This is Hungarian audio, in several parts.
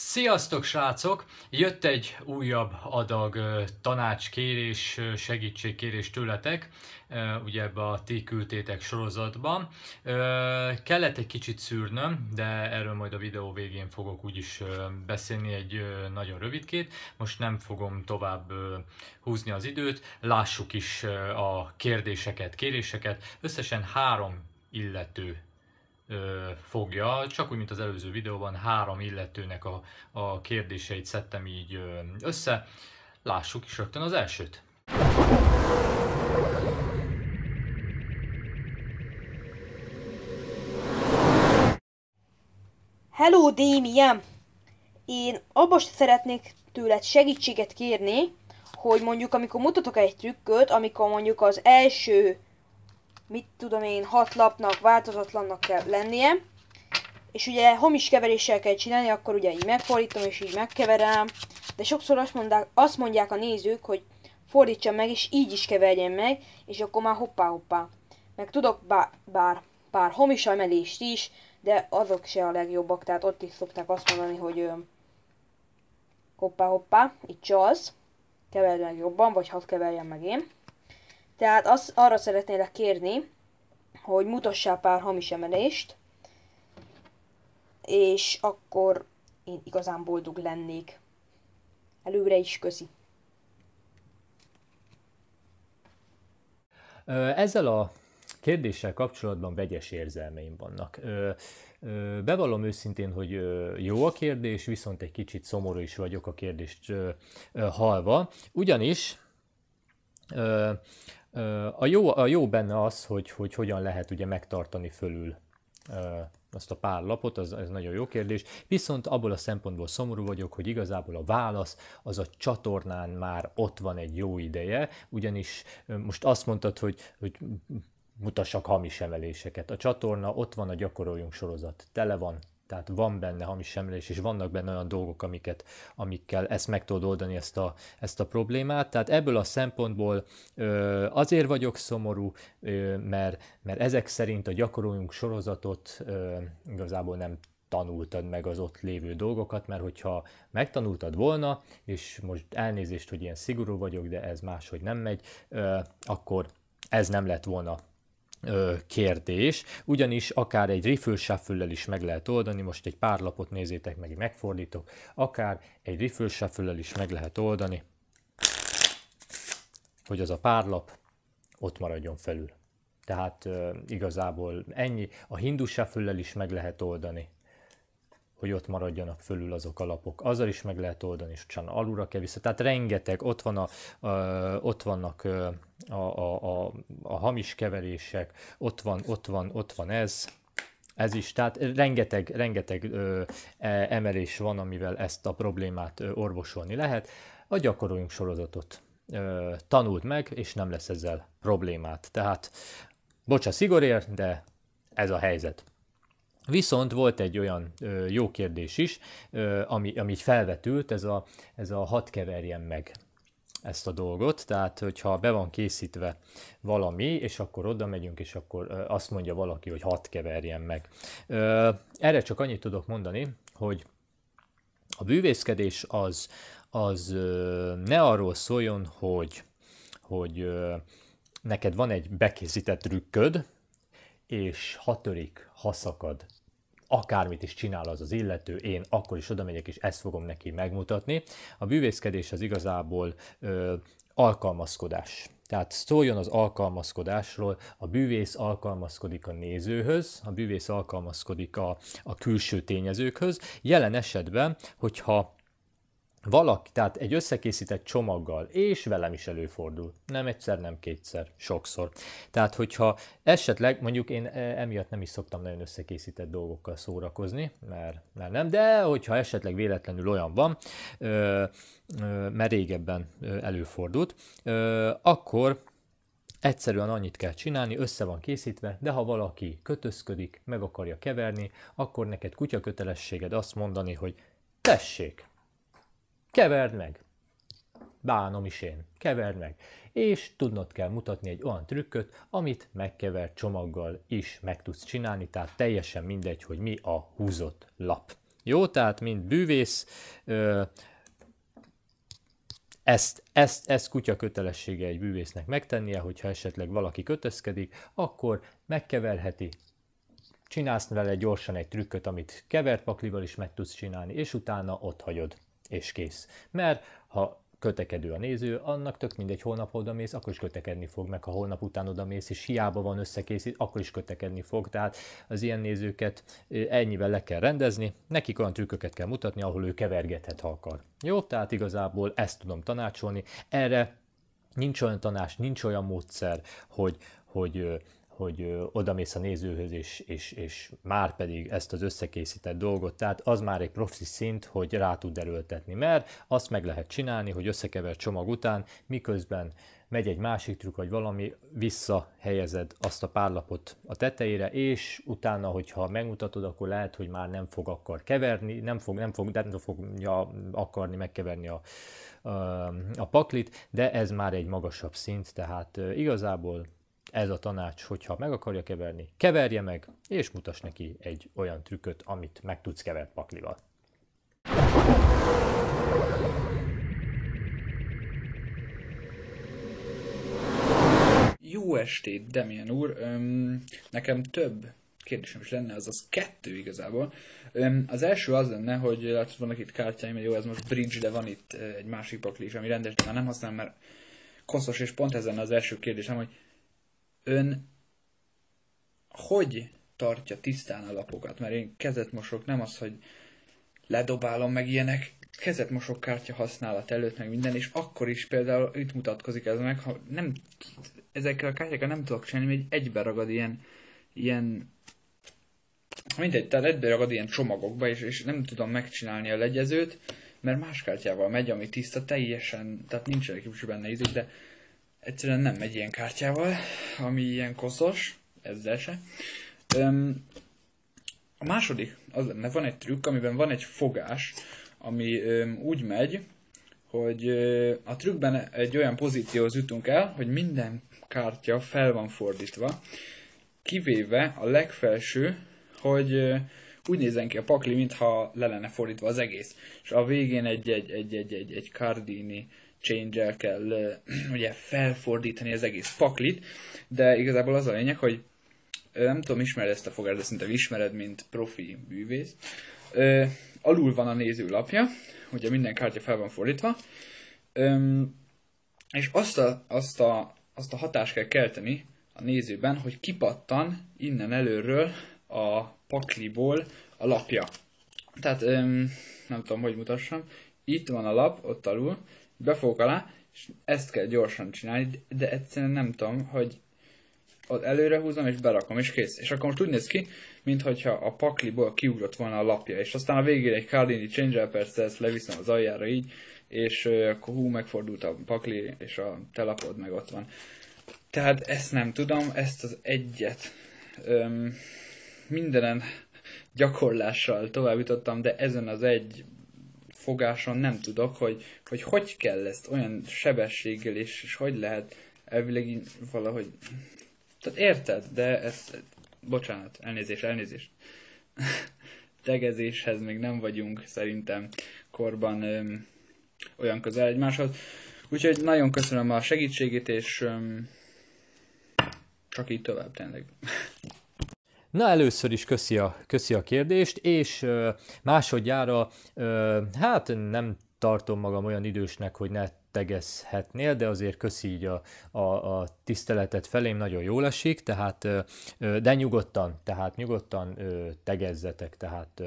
Sziasztok srácok! Jött egy újabb adag tanácskérés, segítségkérés tőletek, ugye ebbe a ti küldtétek sorozatban. Kellett egy kicsit szűrnöm, de erről majd a videó végén fogok úgyis beszélni egy nagyon rövidkét. Most nem fogom tovább húzni az időt, lássuk is a kérdéseket, kéréseket. Összesen három illető fogja. Csak úgy, mint az előző videóban, három illetőnek a, a kérdéseit szedtem így össze. Lássuk is rögtön az elsőt. Hello, Damien! Én abba szeretnék tőled segítséget kérni, hogy mondjuk amikor mutatok egy trükköt, amikor mondjuk az első mit tudom én, hat lapnak változatlannak kell lennie. És ugye hamis keveréssel kell csinálni, akkor ugye így megfordítom és így megkeverem. De sokszor azt mondják, azt mondják a nézők, hogy fordítsam meg, és így is keverjen meg, és akkor már hoppá hoppá. Meg tudok bár, bár pár hamis emelést is, de azok se a legjobbak, tehát ott is szokták azt mondani, hogy hoppá hoppá, itt az, keverd meg jobban, vagy hadd keverjem meg én. Tehát az, arra szeretnélek kérni, hogy mutassál pár hamis emelést, és akkor én igazán boldog lennék. Előre is közi. Ezzel a kérdéssel kapcsolatban vegyes érzelmeim vannak. Bevallom őszintén, hogy jó a kérdés, viszont egy kicsit szomorú is vagyok a kérdést halva, ugyanis a jó, a jó benne az, hogy, hogy hogyan lehet ugye megtartani fölül azt a pár lapot, az, ez nagyon jó kérdés. Viszont abból a szempontból szomorú vagyok, hogy igazából a válasz az a csatornán már ott van egy jó ideje, ugyanis most azt mondtad, hogy, hogy mutassak hamis emeléseket. A csatorna ott van, a gyakoroljunk sorozat tele van tehát van benne hamis semlés, és vannak benne olyan dolgok, amiket, amikkel ezt meg tudod oldani, ezt a, ezt a problémát. Tehát ebből a szempontból ö, azért vagyok szomorú, ö, mert, mert ezek szerint a gyakoroljunk sorozatot ö, igazából nem tanultad meg az ott lévő dolgokat, mert hogyha megtanultad volna, és most elnézést, hogy ilyen szigorú vagyok, de ez máshogy nem megy, ö, akkor ez nem lett volna kérdés, ugyanis akár egy riffle shuffle is meg lehet oldani, most egy pár lapot nézzétek meg, megfordítok, akár egy riffle shuffle is meg lehet oldani, hogy az a pár lap ott maradjon felül. Tehát uh, igazából ennyi. A hindu shuffle is meg lehet oldani, hogy ott maradjanak fölül azok a lapok. Azzal is meg lehet oldani, és csak alulra kell vissza. Tehát rengeteg, ott, van a, uh, ott vannak uh, a, a, a, a hamis keverések, ott van, ott van, ott van ez, ez is, tehát rengeteg, rengeteg ö, e, emelés van, amivel ezt a problémát ö, orvosolni lehet. A gyakoroljunk sorozatot ö, tanult meg, és nem lesz ezzel problémát. Tehát, bocsa szigorért, de ez a helyzet. Viszont volt egy olyan ö, jó kérdés is, ö, ami, ami felvetült, ez a, ez a hat keverjen meg ezt a dolgot, tehát hogyha be van készítve valami, és akkor oda megyünk, és akkor azt mondja valaki, hogy hat keverjen meg. Erre csak annyit tudok mondani, hogy a bűvészkedés az, az ne arról szóljon, hogy, hogy neked van egy bekészített rükköd, és hatörik, törik, ha szakad, akármit is csinál az az illető, én akkor is oda megyek, és ezt fogom neki megmutatni. A bűvészkedés az igazából ö, alkalmazkodás. Tehát szóljon az alkalmazkodásról, a bűvész alkalmazkodik a nézőhöz, a bűvész alkalmazkodik a, a külső tényezőkhöz. Jelen esetben, hogyha valaki, tehát egy összekészített csomaggal, és velem is előfordul. Nem egyszer, nem kétszer, sokszor. Tehát, hogyha esetleg, mondjuk én e, emiatt nem is szoktam nagyon összekészített dolgokkal szórakozni, mert, mert nem, de hogyha esetleg véletlenül olyan van, ö, ö, mert régebben előfordult, ö, akkor Egyszerűen annyit kell csinálni, össze van készítve, de ha valaki kötözködik, meg akarja keverni, akkor neked kutya kötelességed azt mondani, hogy tessék, Keverd meg. Bánom is én. Keverd meg. És tudnod kell mutatni egy olyan trükköt, amit megkevert csomaggal is meg tudsz csinálni, tehát teljesen mindegy, hogy mi a húzott lap. Jó, tehát mint bűvész, ezt, ezt, ezt kutya kötelessége egy bűvésznek megtennie, hogyha esetleg valaki kötözkedik, akkor megkeverheti, csinálsz vele gyorsan egy trükköt, amit kevert paklival is meg tudsz csinálni, és utána ott hagyod és kész. Mert ha kötekedő a néző, annak tök mindegy, holnap oda mész, akkor is kötekedni fog, meg ha holnap után oda mész, és hiába van összekészít, akkor is kötekedni fog. Tehát az ilyen nézőket ennyivel le kell rendezni, nekik olyan trükköket kell mutatni, ahol ő kevergethet, ha akar. Jó, tehát igazából ezt tudom tanácsolni. Erre nincs olyan tanás, nincs olyan módszer, hogy, hogy hogy odamész a nézőhöz, és, és, és már pedig ezt az összekészített dolgot, tehát az már egy profi szint, hogy rá tud erőltetni, mert azt meg lehet csinálni, hogy összekever csomag után, miközben megy egy másik trükk, vagy valami, visszahelyezed azt a párlapot a tetejére, és utána, hogyha megmutatod, akkor lehet, hogy már nem fog akar keverni, nem fog, nem fog, nem fogja akarni megkeverni a, a, a paklit, de ez már egy magasabb szint, tehát igazából ez a tanács, hogyha meg akarja keverni, keverje meg, és mutass neki egy olyan trükköt, amit meg tudsz kevert paklival. Jó estét, Demian úr! Öm, nekem több kérdésem is lenne, azaz kettő igazából. Öm, az első az lenne, hogy látod, vannak itt kártyáim, jó, ez most bridge, de van itt egy másik pakli is, ami rendesen már nem használom, mert koszos, és pont ezen az első kérdésem, hogy ön hogy tartja tisztán a lapokat? Mert én kezet mosok, nem az, hogy ledobálom meg ilyenek, kezet mosok kártya használat előtt, meg minden, és akkor is például itt mutatkozik ez meg, ha nem, ezekkel a kártyákkal nem tudok csinálni, hogy egybe ragad ilyen, ilyen mindegy, tehát egybe ragad ilyen csomagokba, és, és nem tudom megcsinálni a legyezőt, mert más kártyával megy, ami tiszta, teljesen, tehát nincsenek is benne ízik, de Egyszerűen nem megy ilyen kártyával, ami ilyen koszos, ezzel se. Öm, a második, az lenne, van egy trükk, amiben van egy fogás, ami öm, úgy megy, hogy ö, a trükkben egy olyan pozícióhoz jutunk el, hogy minden kártya fel van fordítva, kivéve a legfelső, hogy ö, úgy nézen ki a pakli, mintha le lenne fordítva az egész. És a végén egy, egy, egy, egy, egy, egy Cardini change kell ugye felfordítani az egész paklit, de igazából az a lényeg, hogy nem tudom, ismered ezt a fogást, de szerintem ismered, mint profi művész. Alul van a nézőlapja, ugye minden kártya fel van fordítva, és azt a, azt a, azt a hatást kell kelteni a nézőben, hogy kipattan innen előről a pakliból a lapja. Tehát nem tudom, hogy mutassam. Itt van a lap, ott alul, befogok alá, és ezt kell gyorsan csinálni, de egyszerűen nem tudom, hogy ott előre húzom és berakom, és kész. És akkor most úgy néz ki, mintha a pakliból kiugrott volna a lapja, és aztán a végére egy Cardini changer persze ezt leviszem az aljára így, és akkor hú, megfordult a pakli, és a telapod meg ott van. Tehát ezt nem tudom, ezt az egyet öm, mindenen gyakorlással továbbítottam, de ezen az egy fogáson nem tudok, hogy, hogy hogy kell ezt olyan sebességgel, és, és hogy lehet elvileg valahogy... Tehát érted, de ezt... Bocsánat, elnézés, elnézés. Tegezéshez még nem vagyunk szerintem korban öm, olyan közel egymáshoz. Úgyhogy nagyon köszönöm a segítségét, és öm, csak így tovább tényleg. Na először is köszi a, köszi a kérdést, és másodjára, hát nem tartom magam olyan idősnek, hogy ne tegezhetnél, de azért köszi így a, a, a tiszteletet felém, nagyon jól esik, tehát, de nyugodtan, tehát nyugodtan tegezzetek, tehát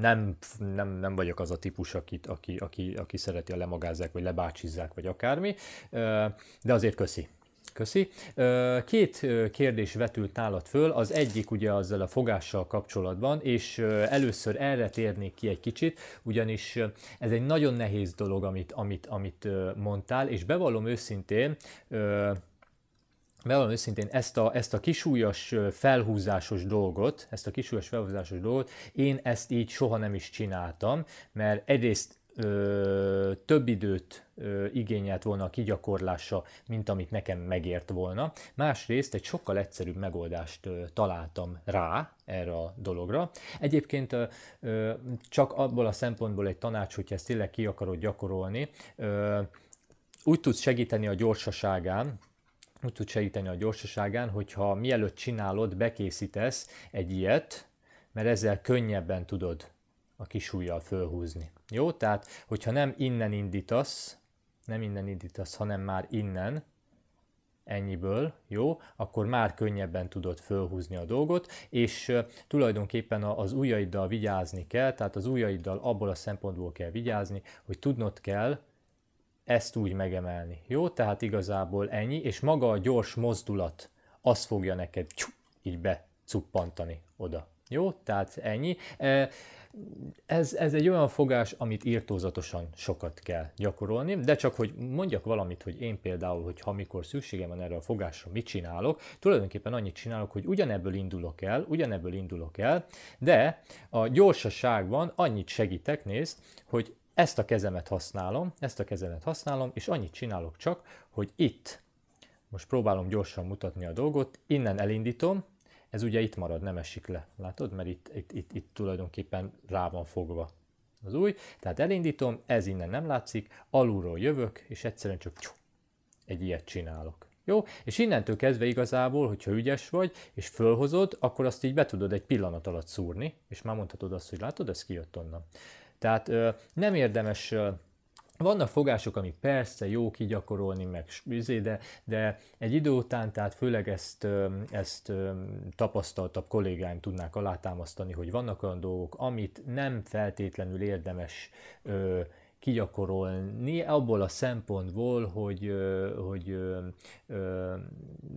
nem, nem, nem vagyok az a típus, akit, aki, aki, aki szereti, a lemagázzák, vagy lebácsizzák, vagy akármi, de azért köszi. Köszi. Két kérdés vetült nálad föl, az egyik ugye azzal a fogással kapcsolatban, és először erre térnék ki egy kicsit, ugyanis ez egy nagyon nehéz dolog, amit, amit, amit mondtál, és bevallom őszintén, bevallom őszintén, ezt a, ezt a kisúlyas felhúzásos dolgot, ezt a kisúlyas felhúzásos dolgot, én ezt így soha nem is csináltam, mert egyrészt ö, több időt ö, igényelt volna a kigyakorlása, mint amit nekem megért volna. Másrészt egy sokkal egyszerűbb megoldást ö, találtam rá erre a dologra. Egyébként ö, ö, csak abból a szempontból egy tanács, hogyha ezt tényleg ki akarod gyakorolni, ö, úgy tudsz segíteni a gyorsaságán, úgy tud segíteni a gyorsaságán, hogyha mielőtt csinálod, bekészítesz egy ilyet, mert ezzel könnyebben tudod a kis ujjal fölhúzni. Jó? Tehát, hogyha nem innen indítasz, nem innen indítasz, hanem már innen, ennyiből, jó, akkor már könnyebben tudod fölhúzni a dolgot, és tulajdonképpen az ujjaiddal vigyázni kell, tehát az ujjaiddal abból a szempontból kell vigyázni, hogy tudnod kell ezt úgy megemelni. Jó, tehát igazából ennyi, és maga a gyors mozdulat, az fogja neked így becuppantani oda. Jó, tehát ennyi ez, ez egy olyan fogás, amit írtózatosan sokat kell gyakorolni, de csak hogy mondjak valamit, hogy én például, hogy ha mikor szükségem van erre a fogásra, mit csinálok, tulajdonképpen annyit csinálok, hogy ugyanebből indulok el, ugyanebből indulok el, de a gyorsaságban annyit segítek, nézd, hogy ezt a kezemet használom, ezt a kezemet használom, és annyit csinálok csak, hogy itt, most próbálom gyorsan mutatni a dolgot, innen elindítom, ez ugye itt marad, nem esik le. Látod? Mert itt, itt, itt, itt tulajdonképpen rá van fogva az új. Tehát elindítom, ez innen nem látszik, alulról jövök, és egyszerűen csak csuk, egy ilyet csinálok. Jó? És innentől kezdve igazából, hogyha ügyes vagy, és fölhozod, akkor azt így be tudod egy pillanat alatt szúrni, és már mondhatod azt, hogy látod, ez kijött onnan. Tehát ö, nem érdemes ö, vannak fogások, ami persze jó kigyakorolni, meg üzé, de, de egy idő után, tehát főleg ezt, ezt tapasztaltabb kollégáim tudnák alátámasztani, hogy vannak olyan dolgok, amit nem feltétlenül érdemes ö, kigyakorolni abból a szempontból, hogy, hogy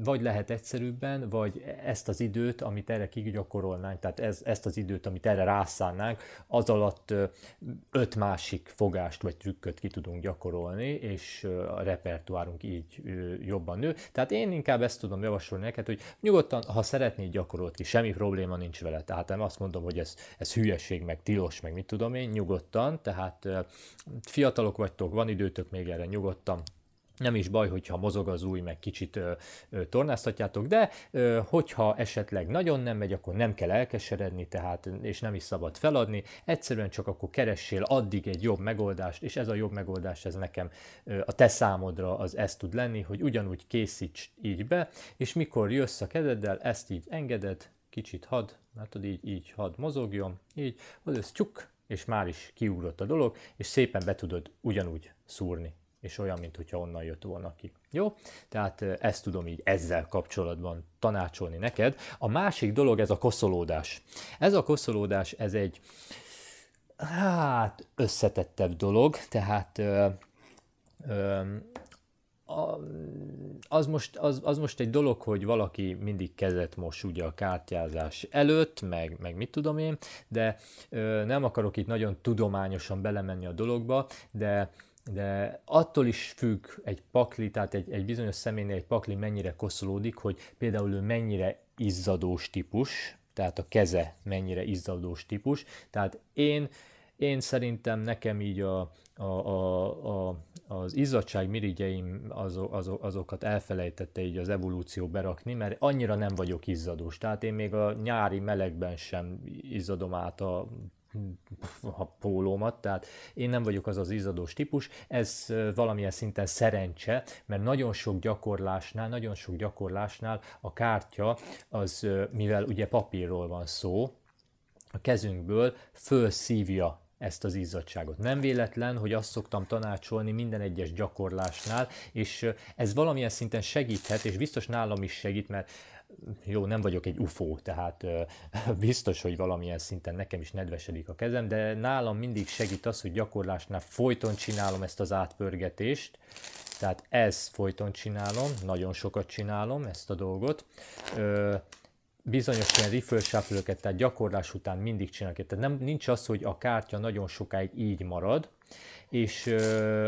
vagy lehet egyszerűbben, vagy ezt az időt, amit erre kigyakorolnánk, tehát ez, ezt az időt, amit erre rászánnánk, az alatt öt másik fogást vagy trükköt ki tudunk gyakorolni, és a repertoárunk így jobban nő. Tehát én inkább ezt tudom javasolni neked, hogy nyugodtan, ha szeretnéd, gyakorolt ki, semmi probléma nincs vele. Tehát nem azt mondom, hogy ez, ez hülyeség, meg tilos, meg mit tudom én, nyugodtan, tehát fiatalok vagytok, van időtök még erre nyugodtan, nem is baj, hogyha mozog az új, meg kicsit ö, ö, tornáztatjátok, de ö, hogyha esetleg nagyon nem megy, akkor nem kell elkeseredni, tehát, és nem is szabad feladni, egyszerűen csak akkor keressél addig egy jobb megoldást, és ez a jobb megoldás, ez nekem ö, a te számodra az ez tud lenni, hogy ugyanúgy készíts így be, és mikor jössz a kezeddel, ezt így engeded, kicsit had, látod, így, így had mozogjon, így, az ez csuk, és már is kiugrott a dolog, és szépen be tudod ugyanúgy szúrni, és olyan, mint hogyha onnan jött volna ki. Jó? Tehát ezt tudom így ezzel kapcsolatban tanácsolni neked. A másik dolog ez a koszolódás. Ez a koszolódás, ez egy hát összetettebb dolog, tehát ö, ö, az, most, az, az most egy dolog, hogy valaki mindig kezet mos ugye a kártyázás előtt, meg, meg mit tudom én, de ö, nem akarok itt nagyon tudományosan belemenni a dologba, de de attól is függ egy pakli, tehát egy, egy bizonyos személynél egy pakli mennyire koszolódik, hogy például ő mennyire izzadós típus, tehát a keze mennyire izzadós típus. Tehát én én szerintem nekem így a, a, a, a az izzadság mirigyeim az, az, azokat elfelejtette így az evolúció berakni, mert annyira nem vagyok izzadós. Tehát én még a nyári melegben sem izzadom át a a pólómat, tehát én nem vagyok az az izzadós típus, ez valamilyen szinten szerencse, mert nagyon sok gyakorlásnál, nagyon sok gyakorlásnál a kártya az, mivel ugye papírról van szó, a kezünkből fölszívja ezt az izzadságot. Nem véletlen, hogy azt szoktam tanácsolni minden egyes gyakorlásnál, és ez valamilyen szinten segíthet, és biztos nálam is segít, mert jó, nem vagyok egy ufó, tehát biztos, hogy valamilyen szinten nekem is nedvesedik a kezem, de nálam mindig segít az, hogy gyakorlásnál folyton csinálom ezt az átpörgetést, tehát ezt folyton csinálom, nagyon sokat csinálom ezt a dolgot. Ö, bizonyos ilyen riffle shuffle tehát gyakorlás után mindig csinálok. Tehát nem, nincs az, hogy a kártya nagyon sokáig így marad, és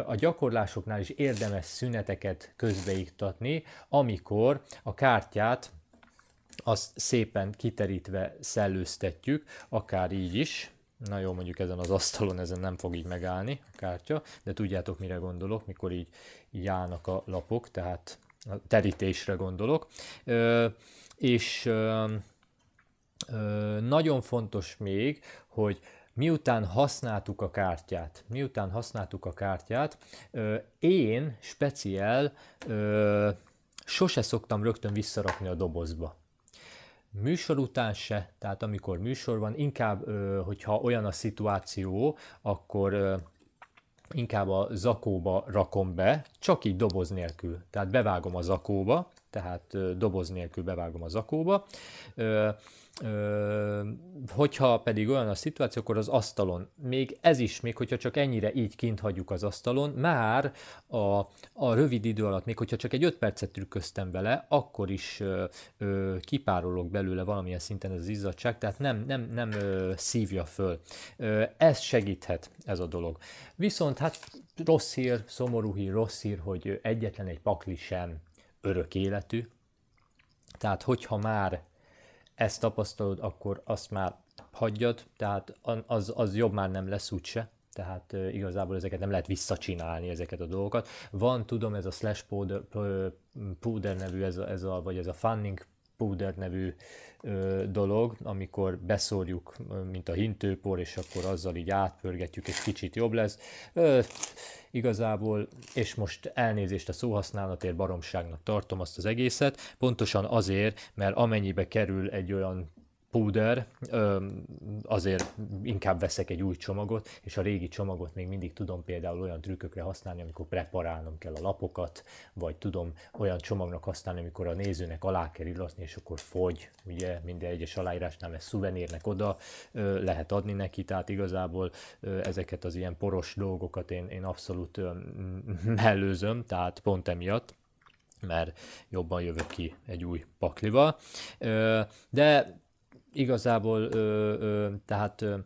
a gyakorlásoknál is érdemes szüneteket közbeiktatni, amikor a kártyát azt szépen kiterítve szellőztetjük, akár így is, Na jó, mondjuk ezen az asztalon ezen nem fog így megállni a kártya, de tudjátok mire gondolok, mikor így, így állnak a lapok, tehát a terítésre gondolok. Ö, és ö, ö, nagyon fontos még, hogy miután használtuk a kártyát, miután használtuk a kártyát, ö, én speciál ö, sose szoktam rögtön visszarakni a dobozba. Műsor után se, tehát amikor műsor van, inkább, ö, hogyha olyan a szituáció, akkor ö, inkább a zakóba rakom be, csak így doboz nélkül. Tehát bevágom a zakóba, tehát doboz nélkül bevágom a zakóba. Ö, ö, hogyha pedig olyan a szituáció, akkor az asztalon. Még ez is, még hogyha csak ennyire így kint hagyjuk az asztalon, már a, a rövid idő alatt, még hogyha csak egy 5 percet trükköztem vele, akkor is ö, ö, kipárolog belőle valamilyen szinten ez az izzadság, tehát nem, nem, nem ö, szívja föl. Ö, ez segíthet, ez a dolog. Viszont hát rossz hír, szomorú hír, rossz hír, hogy egyetlen egy pakli sem örök életű. Tehát, hogyha már ezt tapasztalod, akkor azt már hagyjad, tehát az, az jobb már nem lesz úgyse, tehát igazából ezeket nem lehet visszacsinálni, ezeket a dolgokat. Van, tudom, ez a Slash Powder, Powder nevű, ez a, ez a, vagy ez a Funding powder nevű ö, dolog, amikor beszórjuk, mint a hintőpor, és akkor azzal így átpörgetjük, és kicsit jobb lesz. Ö, igazából, és most elnézést a szóhasználatért baromságnak tartom azt az egészet, pontosan azért, mert amennyibe kerül egy olyan púder, azért inkább veszek egy új csomagot, és a régi csomagot még mindig tudom például olyan trükkökre használni, amikor preparálnom kell a lapokat, vagy tudom olyan csomagnak használni, amikor a nézőnek alá kell illatni, és akkor fogy, ugye minden egyes aláírásnál ezt szuvenírnek oda lehet adni neki, tehát igazából ezeket az ilyen poros dolgokat én, én abszolút mellőzöm, tehát pont emiatt mert jobban jövök ki egy új paklival. De igazából ö, ö, tehát ö,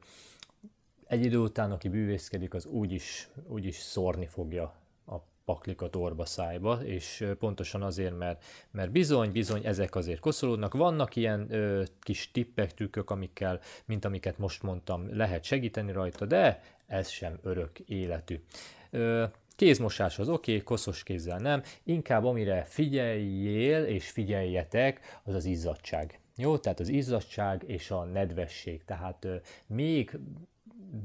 egy idő után, aki bűvészkedik, az úgyis, úgyis szórni fogja a paklikat orba szájba, és pontosan azért, mert, mert bizony, bizony ezek azért koszolódnak. Vannak ilyen ö, kis tippek, trükkök, amikkel, mint amiket most mondtam, lehet segíteni rajta, de ez sem örök életű. Ö, Kézmosás az oké, okay, koszos kézzel nem, inkább amire figyeljél és figyeljetek, az az izzadság. Jó, tehát az izzadság és a nedvesség. Tehát még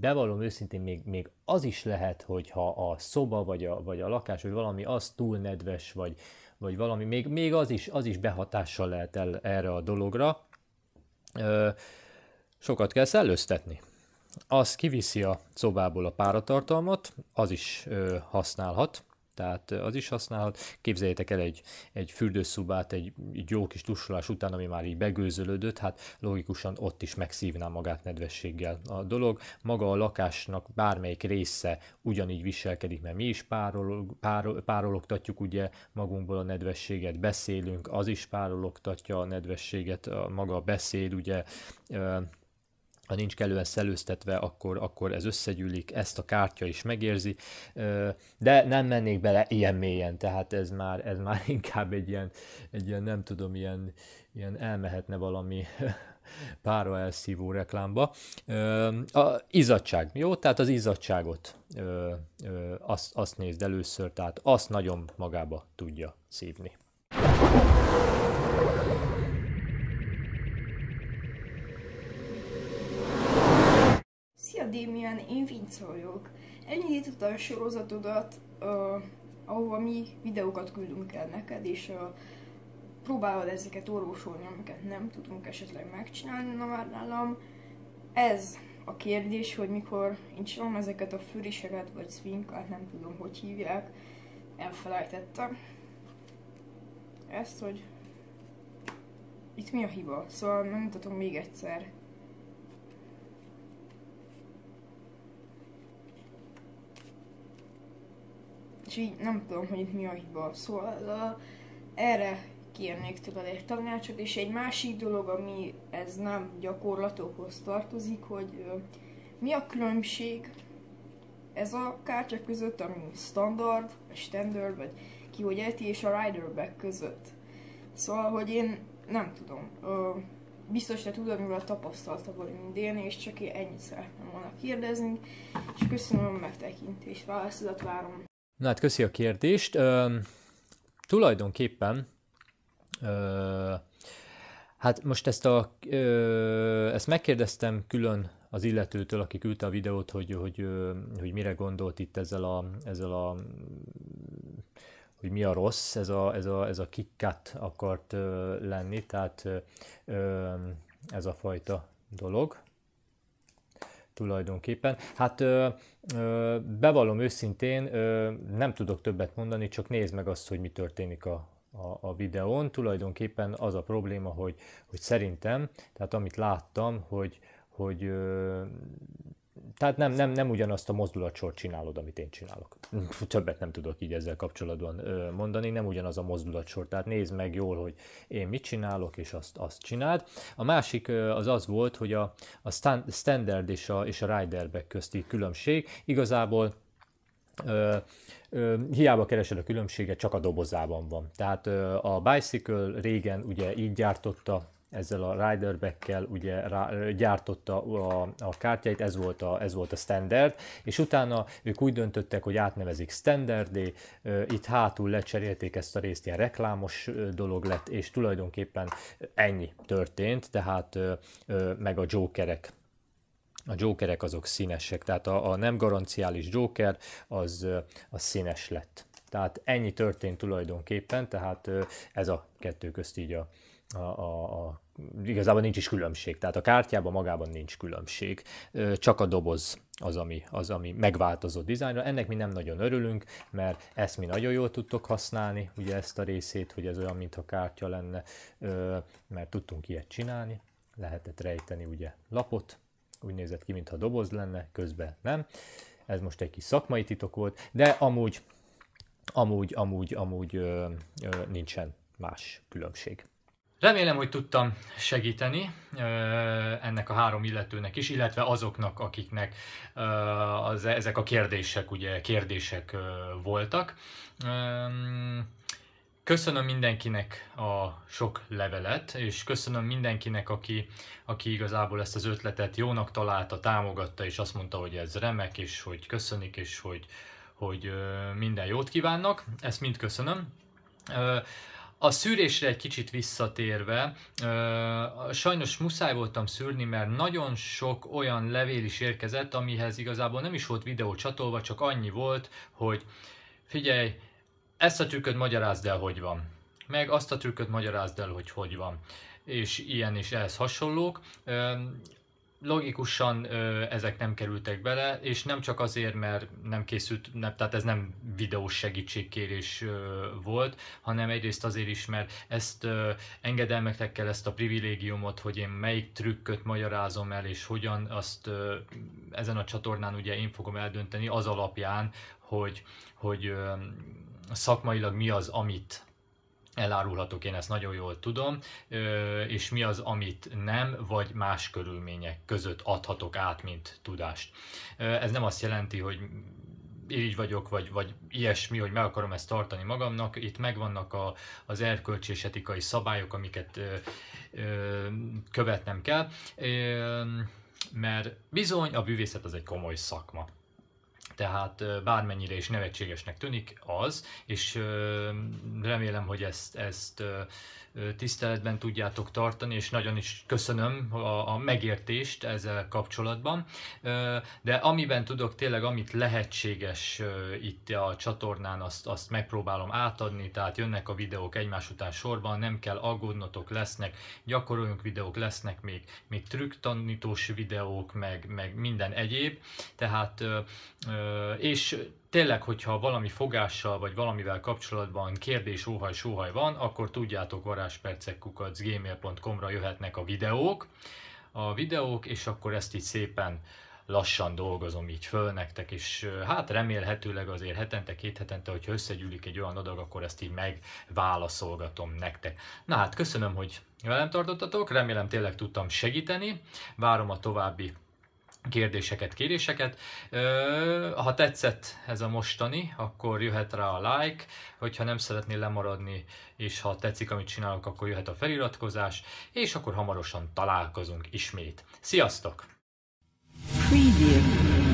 bevallom őszintén, még, még az is lehet, hogyha a szoba, vagy a, vagy a lakás, vagy valami az túl nedves, vagy, vagy valami, még, még az, is, az is behatással lehet el, erre a dologra. Ö, sokat kell szellőztetni. Az kiviszi a szobából a páratartalmat, az is ö, használhat, tehát az is használhat. Képzeljétek el egy, egy fürdőszobát egy, egy jó kis tusolás után, ami már így begőzölődött, hát logikusan ott is megszívná magát nedvességgel a dolog. Maga a lakásnak bármelyik része ugyanígy viselkedik, mert mi is párolog, párol, párologtatjuk ugye magunkból a nedvességet, beszélünk, az is párologtatja a nedvességet, maga a beszéd ugye ha nincs kellően szelőztetve, akkor, akkor ez összegyűlik, ezt a kártya is megérzi, de nem mennék bele ilyen mélyen, tehát ez már, ez már inkább egy ilyen, egy ilyen nem tudom, ilyen, ilyen elmehetne valami pára elszívó reklámba. A izzadság, jó? Tehát az izzadságot azt, azt nézd először, tehát azt nagyon magába tudja szívni. Akadémián én Vince vagyok. Elindított a sorozatodat, uh, ahova mi videókat küldünk el neked, és uh, próbálod ezeket orvosolni, amiket nem tudunk esetleg megcsinálni, na már nálam. Ez a kérdés, hogy mikor én csinálom ezeket a füriseket, vagy szvinkát, nem tudom, hogy hívják, elfelejtettem. Ezt, hogy itt mi a hiba? Szóval megmutatom még egyszer. és így nem tudom, hogy itt mi a hiba. Szóval erre kérnék tőled egy tanácsot, és egy másik dolog, ami ez nem gyakorlatokhoz tartozik, hogy mi a különbség ez a kártya között, ami standard, vagy standard, vagy ki hogy eti, és a riderback között. Szóval, hogy én nem tudom. Ö, biztos te tudod, mivel tapasztalta vagy mindén, és csak én ennyit szeretném volna kérdezni, és köszönöm a megtekintést, válaszodat várom. Na hát köszi a kérdést. Ö, tulajdonképpen ö, hát most ezt a ö, ezt megkérdeztem külön az illetőtől, aki küldte a videót, hogy, hogy, hogy mire gondolt itt ezzel a, ezzel a hogy mi a rossz, ez a, ez a, ez a kikkát akart ö, lenni, tehát ö, ez a fajta dolog tulajdonképpen. Hát ö, ö, bevallom őszintén, ö, nem tudok többet mondani, csak nézd meg azt, hogy mi történik a, a, a videón. Tulajdonképpen az a probléma, hogy, hogy szerintem, tehát amit láttam, hogy, hogy ö, tehát nem, nem, nem ugyanazt a mozdulatsort csinálod, amit én csinálok. Többet nem tudok így ezzel kapcsolatban mondani, nem ugyanaz a mozdulatsort. Tehát nézd meg jól, hogy én mit csinálok, és azt, azt csináld. A másik az az volt, hogy a, a standard és a, és a riderback közti különbség igazából Ö, ö, hiába keresed a különbséget, csak a dobozában van. Tehát ö, a Bicycle régen ugye így gyártotta ezzel a rider kel ugye rá, gyártotta a, a kártyáit, ez volt a, ez volt a standard, és utána ők úgy döntöttek, hogy átnevezik standardé, itt hátul lecserélték ezt a részt, ilyen reklámos dolog lett, és tulajdonképpen ennyi történt, tehát meg a Jokerek a Jokerek azok színesek, tehát a, a nem garanciális Joker az, az színes lett. Tehát ennyi történt tulajdonképpen, tehát ez a kettő közt így a, a, a, a igazából nincs is különbség. Tehát a kártyában magában nincs különbség. Csak a doboz az, ami, az, ami megváltozott dizájnra. Ennek mi nem nagyon örülünk, mert ezt mi nagyon jól tudtok használni, ugye ezt a részét, hogy ez olyan, mintha kártya lenne, mert tudtunk ilyet csinálni. Lehetett rejteni ugye lapot, úgy nézett ki, mintha doboz lenne, közben nem. Ez most egy kis szakmai titok volt, de amúgy, amúgy, amúgy, amúgy ö, ö, nincsen más különbség. Remélem, hogy tudtam segíteni ennek a három illetőnek is, illetve azoknak, akiknek az, ezek a kérdések, ugye kérdések voltak. Köszönöm mindenkinek a sok levelet, és köszönöm mindenkinek, aki, aki igazából ezt az ötletet jónak találta, támogatta, és azt mondta, hogy ez remek, és hogy köszönik, és hogy, hogy minden jót kívánnak. Ezt mind köszönöm. A szűrésre egy kicsit visszatérve, sajnos muszáj voltam szűrni, mert nagyon sok olyan levél is érkezett, amihez igazából nem is volt videó csatolva, csak annyi volt, hogy figyelj, ezt a trükköt magyarázd el, hogy van. Meg azt a trükköt magyarázd el, hogy hogy van és ilyen és ehhez hasonlók logikusan ö, ezek nem kerültek bele, és nem csak azért, mert nem készült, nem, tehát ez nem videós segítségkérés ö, volt, hanem egyrészt azért is, mert ezt ö, engedelmeknek kell ezt a privilégiumot, hogy én melyik trükköt magyarázom el, és hogyan azt ö, ezen a csatornán ugye én fogom eldönteni az alapján, hogy, hogy ö, szakmailag mi az, amit elárulhatok, én ezt nagyon jól tudom, és mi az, amit nem, vagy más körülmények között adhatok át, mint tudást. Ez nem azt jelenti, hogy így vagyok, vagy, vagy ilyesmi, hogy meg akarom ezt tartani magamnak. Itt megvannak a, az erkölcsi és etikai szabályok, amiket ö, ö, követnem kell, ö, mert bizony a bűvészet az egy komoly szakma tehát bármennyire is nevetségesnek tűnik az, és remélem, hogy ezt, ezt tiszteletben tudjátok tartani, és nagyon is köszönöm a, a megértést ezzel kapcsolatban. De amiben tudok tényleg, amit lehetséges itt a csatornán, azt, azt megpróbálom átadni, tehát jönnek a videók egymás után sorban, nem kell aggódnotok, lesznek, gyakoroljunk videók, lesznek még, még tanítós videók, meg, meg minden egyéb, tehát és tényleg, hogyha valami fogással vagy valamivel kapcsolatban kérdés, óhaj, sóhaj van, akkor tudjátok varázspercekkukac.gmail.com-ra jöhetnek a videók, a videók, és akkor ezt így szépen lassan dolgozom így föl nektek, és hát remélhetőleg azért hetente, két hetente, hogyha összegyűlik egy olyan adag, akkor ezt így megválaszolgatom nektek. Na hát köszönöm, hogy velem tartottatok, remélem tényleg tudtam segíteni, várom a további kérdéseket, kéréseket. Ha tetszett ez a mostani, akkor jöhet rá a like, hogyha nem szeretnél lemaradni, és ha tetszik, amit csinálok, akkor jöhet a feliratkozás, és akkor hamarosan találkozunk ismét. Sziasztok! Preview.